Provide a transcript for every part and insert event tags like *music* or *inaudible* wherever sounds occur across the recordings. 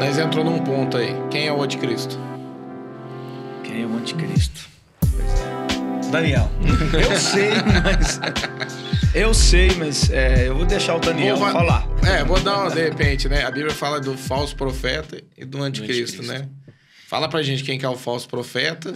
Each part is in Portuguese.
Mas entrou num ponto aí. Quem é o anticristo? Quem é o anticristo? Pois é. Daniel. Eu sei, mas. Eu sei, mas é, eu vou deixar o Daniel vou, falar. É, vou dar uma, de repente, né? A Bíblia fala do falso profeta e do anticristo, do né? anticristo. né? Fala pra gente quem que é o falso profeta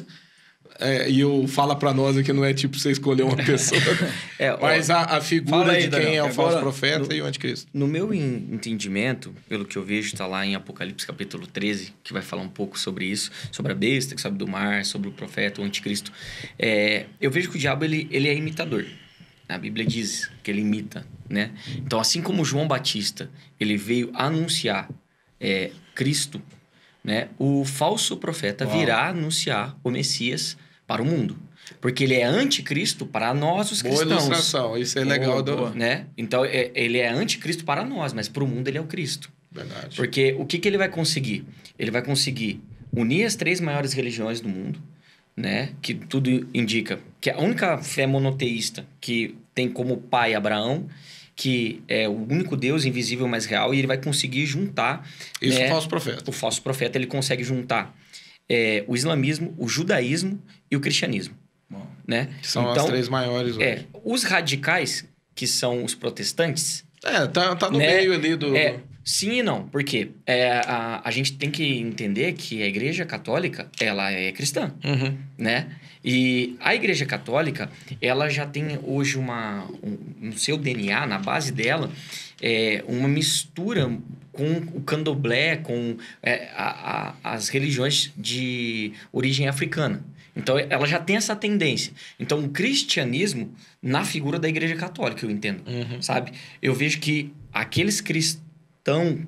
é, e o fala para nós aqui não é tipo você escolher uma pessoa, *laughs* é, mas a, a figura aí, de quem Daniel, é o falso profeta no, e o anticristo. No meu entendimento, pelo que eu vejo, está lá em Apocalipse capítulo 13, que vai falar um pouco sobre isso, sobre a besta que sobe do mar, sobre o profeta, o anticristo. É, eu vejo que o diabo ele, ele é imitador. A Bíblia diz que ele imita, né? Então, assim como João Batista, ele veio anunciar é, Cristo né, o falso profeta Uau. virá anunciar o Messias para o mundo. Porque ele é anticristo para nós, os boa cristãos. Boa ilustração, isso é legal. Boa. Né? Então, é, ele é anticristo para nós, mas para o mundo ele é o Cristo. Verdade. Porque o que, que ele vai conseguir? Ele vai conseguir unir as três maiores religiões do mundo, né? Que tudo indica que a única fé monoteísta que tem como pai Abraão que é o único Deus invisível mas real e ele vai conseguir juntar. Isso né, o falso profeta. O falso profeta ele consegue juntar é, o islamismo, o judaísmo e o cristianismo. Bom, né? são então, as três maiores. Hoje. É, os radicais que são os protestantes. É, tá, tá no né, meio ali do. É, Sim e não, porque é, a, a gente tem que entender que a Igreja Católica ela é cristã, uhum. né? E a Igreja Católica, ela já tem hoje uma, um, no seu DNA, na base dela, é, uma mistura com o candomblé, com é, a, a, as religiões de origem africana. Então, ela já tem essa tendência. Então, o cristianismo na figura da Igreja Católica, eu entendo, uhum. sabe? Eu vejo que aqueles cristão,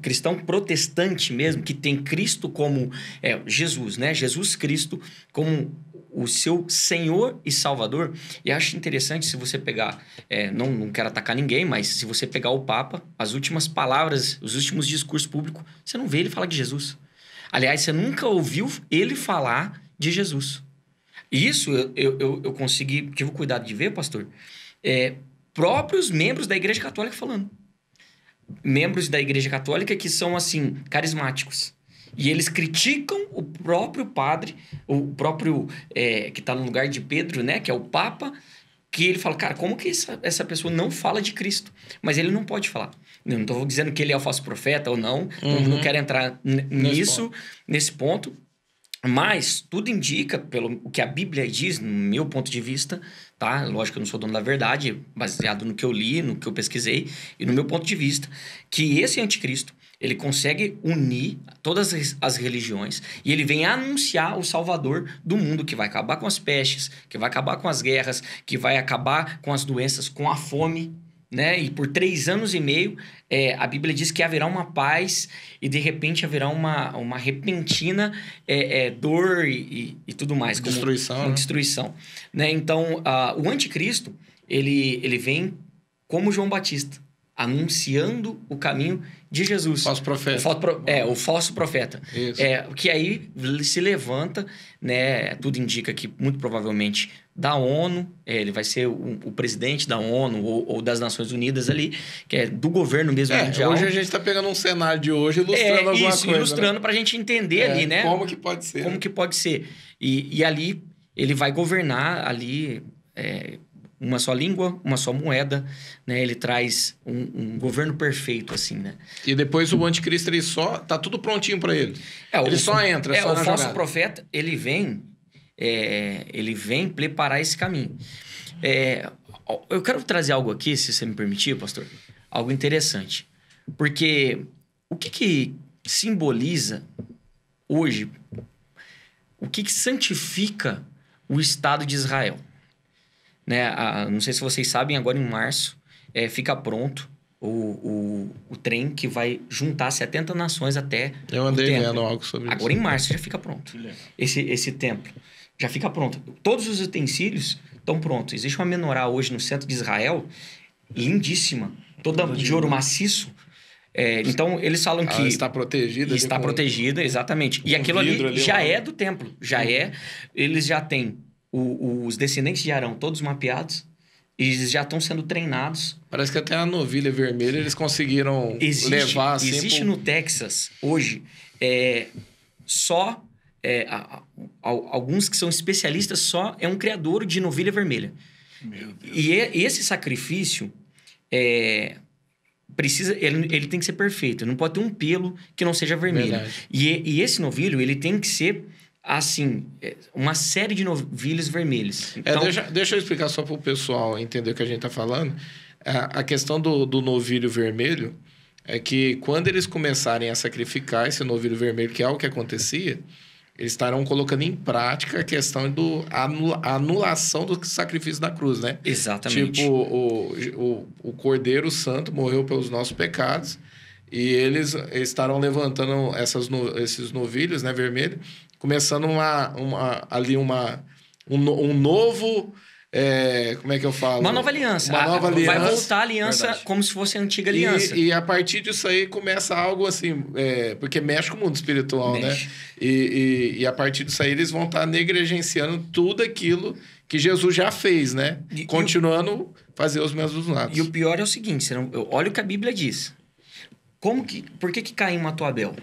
cristão protestante mesmo, que tem Cristo como é, Jesus, né? Jesus Cristo como o seu Senhor e Salvador. E acho interessante se você pegar, é, não, não quero atacar ninguém, mas se você pegar o Papa, as últimas palavras, os últimos discursos públicos, você não vê ele falar de Jesus. Aliás, você nunca ouviu ele falar de Jesus. E isso eu, eu, eu consegui, tive o cuidado de ver, pastor, é, próprios membros da Igreja Católica falando. Membros da Igreja Católica que são, assim, carismáticos e eles criticam o próprio padre, o próprio é, que está no lugar de Pedro, né? Que é o Papa, que ele fala, cara, como que essa, essa pessoa não fala de Cristo? Mas ele não pode falar. Eu não estou dizendo que ele é o falso profeta ou não, uhum. não, não quero entrar nisso, nesse ponto. Mas tudo indica, pelo o que a Bíblia diz, no meu ponto de vista, tá? Lógico que eu não sou dono da verdade, baseado no que eu li, no que eu pesquisei e no meu ponto de vista, que esse anticristo ele consegue unir todas as religiões e ele vem anunciar o Salvador do mundo que vai acabar com as pestes, que vai acabar com as guerras, que vai acabar com as doenças, com a fome. Né? E por três anos e meio, é, a Bíblia diz que haverá uma paz e de repente haverá uma, uma repentina é, é, dor e, e, tudo mais. Destruição. como né? Destruição. Né? Então, uh, o anticristo, ele, ele vem como João Batista anunciando o caminho de Jesus. Falso profeta. O falso, é, o falso profeta. Isso. É, que aí se levanta, né? Tudo indica que muito provavelmente da ONU, é, ele vai ser o, o presidente da ONU ou, ou, das Nações Unidas ali, que é do governo mesmo é, mundial. Hoje a gente está pegando um cenário de hoje ilustrando é, alguma isso, coisa. Né? Ilustrando né? para a gente entender é, ali, né? Como que pode ser. Como né? que pode ser. E, e ali ele vai governar ali é, uma só língua, uma só moeda, né? Ele traz um, um governo perfeito, assim, né? E depois o anticristo, ele só... Tá tudo prontinho para ele. É, ele o, só entra, é, só o falso jogada. profeta, ele vem... É, ele vem preparar esse caminho. É, eu quero trazer algo aqui, se você me permitir, pastor. Algo interessante. Porque o que, que simboliza hoje, o que, que santifica o Estado de Israel? né? A, não sei se vocês sabem, agora em março é, fica pronto o, o, o, trem que vai juntar 70 nações até. Eu andei lendo algo sobre Agora isso. em março já fica pronto. Esse, esse templo já fica pronto. Todos os utensílios estão prontos. Existe uma menorá hoje no centro de Israel, lindíssima, toda Todo de ouro maciço. É, então eles falam que. Está protegida. Está protegida, exatamente. E um aquilo ali, ali, já lá. Né? é do templo. Já é. Eles já têm o, os descendentes de Arão todos mapeados. Eles já estão sendo treinados. Parece que até a novilha vermelha eles conseguiram existe, levar assim. Existe no Texas, hoje, é, só é, a, a, alguns que são especialistas só é um criador de novilha vermelha. Meu Deus. E esse sacrifício é, precisa, ele, ele tem que ser perfeito. Não pode ter um pelo que não seja vermelho. E, e, esse novilho ele tem que ser assim, é, uma série de novilhos vermelhos. É, então... É, deixa, deixa eu explicar só para o pessoal entender o que a gente está falando. A, a questão do, do novilho vermelho é que quando eles começarem a sacrificar esse novilho vermelho, que é o que acontecia, eles estarão colocando em prática a questão do anula, anulação do sacrifício da cruz, né? Exatamente. Tipo, o, o, o Cordeiro Santo morreu pelos nossos pecados e eles estarão levantando essas, esses novilhos, né, vermelho, começando uma, uma ali uma, um, um novo. É, como é que eu falo? Uma nova aliança. Uma nova aliança. Vai voltar a aliança Verdade. como se fosse a antiga aliança. E, e, a partir disso aí começa algo assim, é, porque mexe com o mundo espiritual, né? mexe. né? E, e, e, a partir disso aí eles vão estar tá negligenciando tudo aquilo que Jesus já fez, né? E, Continuando o, fazer os mesmos lados. E o pior é o seguinte: olha o que a Bíblia diz. Como que, por que, que caiu uma tua Abel?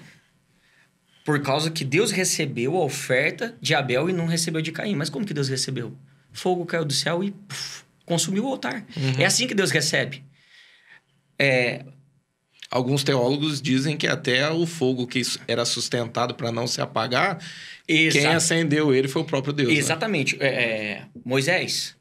por causa que Deus recebeu a oferta de Abel e não recebeu de Caim. Mas como que Deus recebeu? Fogo caiu do céu e puf, consumiu o altar. Uhum. É assim que Deus recebe. É... Alguns teólogos dizem que até o fogo que era sustentado para não se apagar, Exato. quem acendeu ele foi o próprio Deus. Né? Exatamente. Né? É, Moisés,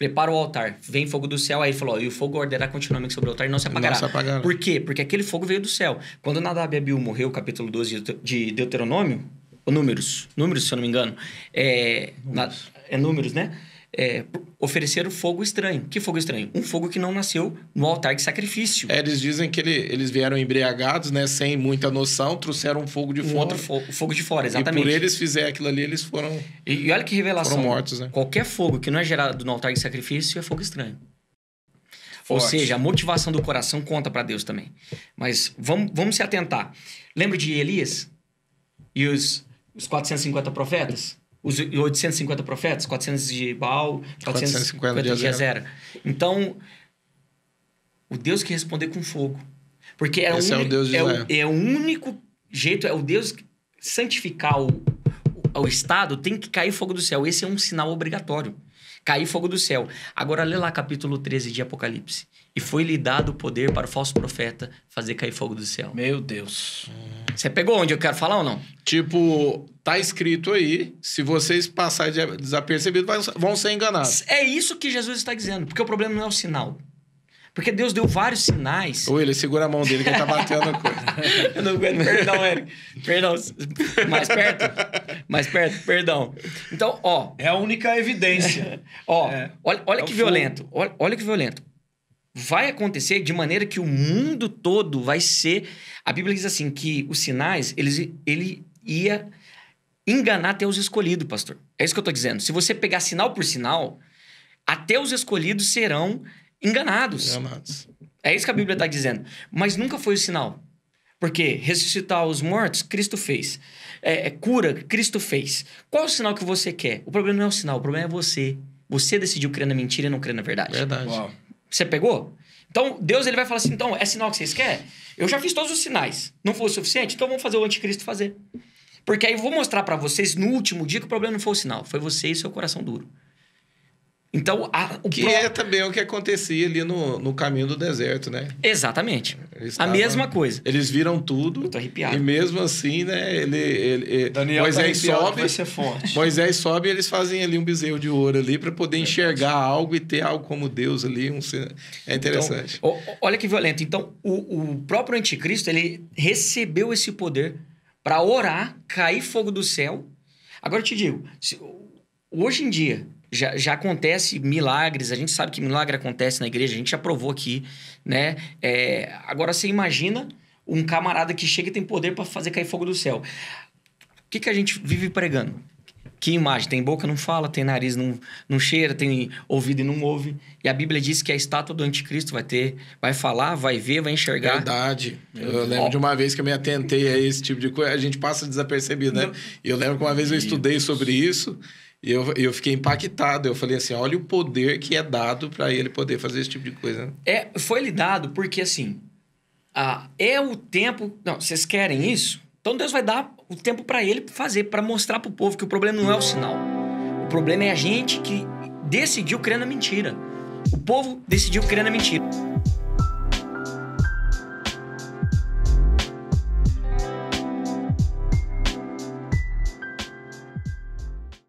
prepara o altar, vem fogo do céu, aí ele falou, e o fogo arderá continuamente sobre o altar e não se apagará. Não se apagará. Por quê? Porque aquele fogo veio do céu. Quando Nadab e Abiú morreu, capítulo 12 de Deuteronômio, ou Números, Números, se eu não me engano, é, números. Na, é números né? é, ofereceram fogo estranho. Que fogo estranho? Um fogo que não nasceu no altar de sacrifício. É, eles dizem que ele, eles vieram embriagados, né? Sem muita noção, trouxeram um fogo de um fora. Fo fogo de fora, exatamente. E por eles fizer aquilo ali, eles foram. E, e olha que revelação. Foram mortos, né? Qualquer fogo que não é gerado no altar de sacrifício é fogo estranho. Forte. Ou seja, a motivação do coração conta para Deus também. Mas vamos, vamos se atentar. Lembra de Elias e os, os 450 profetas? os 850 profetas, 400 de Baal, 450, 450 de Azera. Então, o Deus que responder com fogo. Porque é, Esse é, o Deus de é, o, é o único jeito, é o Deus santificar o, o, o Estado, tem que cair fogo do céu. Esse é um sinal obrigatório. Cair fogo do céu. Agora, lê lá capítulo 13 de Apocalipse. E foi-lhe dado o poder para o falso profeta fazer cair fogo do céu. Meu Deus. Você pegou onde eu quero falar ou não? Tipo, tá escrito aí, se vocês passarem desapercebidos, vão ser enganados. É isso que Jesus está dizendo, porque o problema não é o sinal. Porque Deus deu vários sinais. Ô, ele segura a mão dele que ele tá batendo a coisa. *laughs* Eu não aguento, perdão, Eric. Perdão. Mais perto. Mais perto, perdão. Então, ó. É a única evidência. *laughs* ó, é. olha, olha é que violento. Olha, olha que violento. Vai acontecer de maneira que o mundo todo vai ser. A Bíblia diz assim: que os sinais, eles, ele ia enganar até os escolhidos, pastor. É isso que eu estou dizendo. Se você pegar sinal por sinal, até os escolhidos serão enganados. enganados. É isso que a Bíblia está dizendo. Mas nunca foi o sinal. Porque ressuscitar os mortos, Cristo fez. É, é, cura, Cristo fez. Qual o sinal que você quer? O problema não é o sinal, o problema é você. Você decidiu crer na mentira e não crer na verdade. Verdade. Uau. Você pegou? Então, Deus ele vai falar assim: então, é sinal que vocês querem? Eu já fiz todos os sinais. Não foi o suficiente? Então, vamos fazer o anticristo fazer. Porque aí eu vou mostrar para vocês no último dia que o problema não foi o sinal, foi você e seu coração duro. Então, a, o que pro... é também o que acontecia ali no, no caminho do deserto, né? Exatamente. Estavam, a mesma coisa. Eles viram tudo. Eu tô arrepiado. E mesmo assim, né? Ele, ele Daniel tá Moisés tá sobe. Vai ser forte. *laughs* Moisés sobe e eles fazem ali um bezerro de ouro ali para poder é enxergar verdade. algo e ter algo como Deus ali. Um... É então, interessante. Então, olha que violento. Então, o, o próprio anticristo ele recebeu esse poder para orar, cair fogo do céu. Agora eu te digo, se, hoje em dia já, já acontece milagres, a gente sabe que milagre acontece na igreja, a gente já provou aqui, né? É, agora você imagina um camarada que chega e tem poder para fazer cair fogo do céu. O que, que a gente vive pregando? Que imagem? Tem boca, não fala, tem nariz, não, não cheira, tem ouvido e não ouve. E a Bíblia diz que a estátua do anticristo vai ter, vai falar, vai ver, vai enxergar. Verdade. Eu lembro Ó. de uma vez que eu me atentei a esse tipo de coisa. A gente passa desapercebido, né? E eu lembro que uma vez eu estudei sobre isso. E eu, eu fiquei impactado. Eu falei assim: olha o poder que é dado para ele poder fazer esse tipo de coisa. É, foi lhe dado porque, assim, é o tempo. Não, vocês querem isso? Então Deus vai dar o tempo para ele fazer, para mostrar para o povo que o problema não é o sinal. O problema é a gente que decidiu crer na mentira. O povo decidiu crer na mentira.